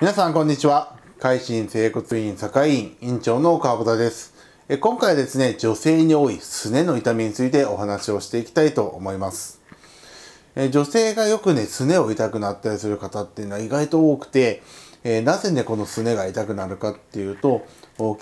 皆さんこんにちは。海進整骨院堺院院長の川端です。え今回はですね、女性に多いすねの痛みについてお話をしていきたいと思います。え女性がよくね、すねを痛くなったりする方っていうのは意外と多くて、えなぜね、このすねが痛くなるかっていうと、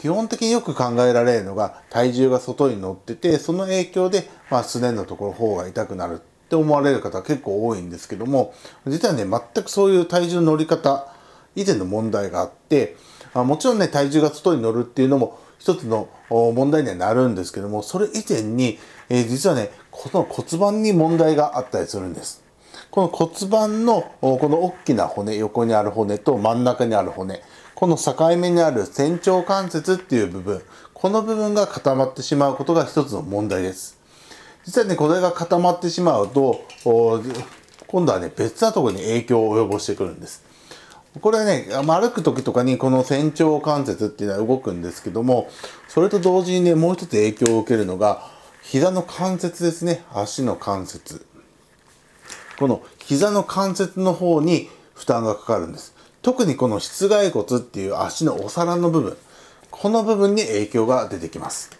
基本的によく考えられるのが体重が外に乗ってて、その影響で、まあ、すねのところ、方が痛くなるって思われる方結構多いんですけども、実はね、全くそういう体重の乗り方、以前の問題があって、あもちろんね、体重が外に乗るっていうのも一つの問題にはなるんですけども、それ以前に、えー、実はね、この骨盤に問題があったりするんです。この骨盤のこの大きな骨、横にある骨と真ん中にある骨、この境目にある仙腸関節っていう部分、この部分が固まってしまうことが一つの問題です。実はね、これが固まってしまうと、今度はね、別なところに影響を及ぼしてくるんです。これはね歩く時とかにこの仙腸関節っていうのは動くんですけどもそれと同時にねもう一つ影響を受けるのが膝の関節ですね足の関節この膝の関節の方に負担がかかるんです特にこの室外骨っていう足のお皿の部分この部分に影響が出てきます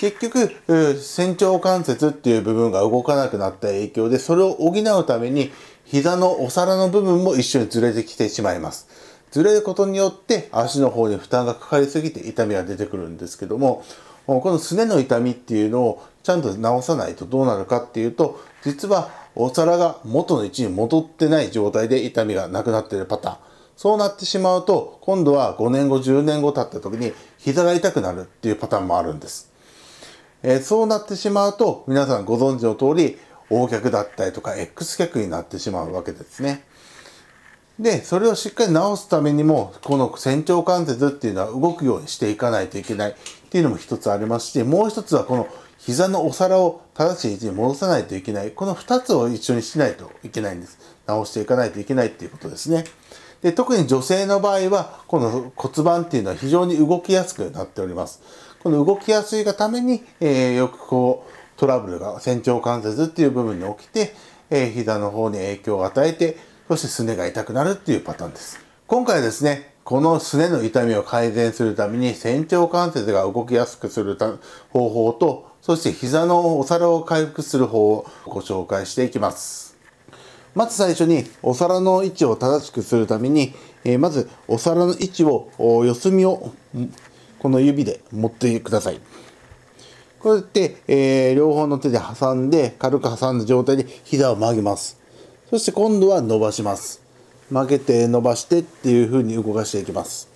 結局、仙腸関節っていう部分が動かなくなった影響で、それを補うために、膝のお皿の部分も一緒にずれてきてしまいます。ずれることによって足の方に負担がかかりすぎて痛みが出てくるんですけども、このすねの痛みっていうのをちゃんと治さないとどうなるかっていうと、実はお皿が元の位置に戻ってない状態で痛みがなくなっているパターン。そうなってしまうと、今度は5年後、10年後経った時に膝が痛くなるっていうパターンもあるんです。えー、そうなってしまうと、皆さんご存知の通り、O 脚だったりとか X 脚になってしまうわけですね。で、それをしっかり直すためにも、この仙腸関節っていうのは動くようにしていかないといけないっていうのも一つありますし、もう一つはこの膝のお皿を正しい位置に戻さないといけない。この2つを一緒にしないといけないんです。直していかないといけないっていうことですね。で特に女性の場合はこの骨盤っていうのは非常に動きやすくなっております。この動きやすいがために、えー、よくこうトラブルが仙腸関節っていう部分に起きて、えー、膝の方に影響を与えてそしてすねが痛くなるっていうパターンです。今回ですねこのすねの痛みを改善するために仙腸関節が動きやすくする方法とそして膝のお皿を回復する方をご紹介していきます。まず最初にお皿の位置を正しくするために、えー、まずお皿の位置を四隅をこの指で持ってください。こうやって、えー、両方の手で挟んで軽く挟んだ状態で膝を曲げます。そして今度は伸ばします。曲げて伸ばしてっていう風に動かしていきます。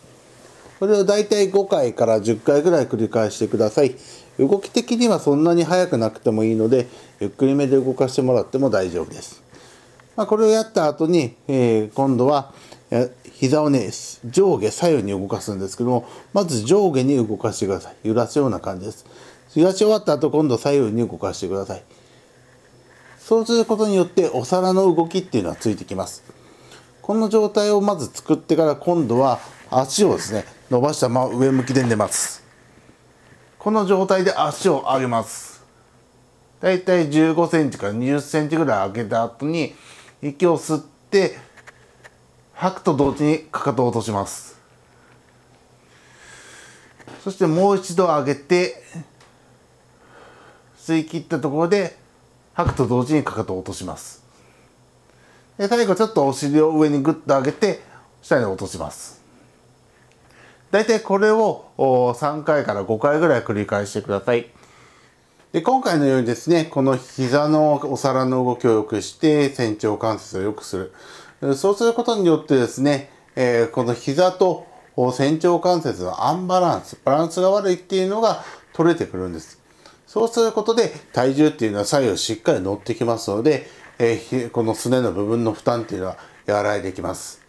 これをだいたい5回から10回ぐらい繰り返してください。動き的にはそんなに速くなくてもいいので、ゆっくりめで動かしてもらっても大丈夫です。まあ、これをやった後に、えー、今度は、膝をね、上下左右に動かすんですけども、まず上下に動かしてください。揺らすような感じです。揺らし終わった後、今度左右に動かしてください。そうすることによって、お皿の動きっていうのはついてきます。この状態をまず作ってから、今度は足をですね、伸ばしたまま上向きで寝ます。この状態で足を上げます。だいたい15センチから20センチぐらい上げた後に、息を吸って吐くと同時にかかとを落としますそしてもう一度上げて吸い切ったところで吐くと同時にかかとを落としますで最後ちょっとお尻を上にグッと上げて下に落とします大体これを3回から5回ぐらい繰り返してください。で、今回のようにですね、この膝のお皿の動きを良くして、仙腸関節を良くする。そうすることによってですね、えー、この膝と仙腸関節のアンバランス、バランスが悪いっていうのが取れてくるんです。そうすることで体重っていうのは左右しっかり乗ってきますので、えー、このすねの部分の負担っていうのは和らいできます。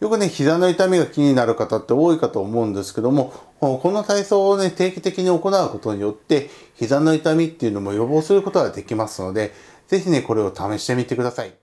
よくね、膝の痛みが気になる方って多いかと思うんですけども、この体操をね、定期的に行うことによって、膝の痛みっていうのも予防することができますので、ぜひね、これを試してみてください。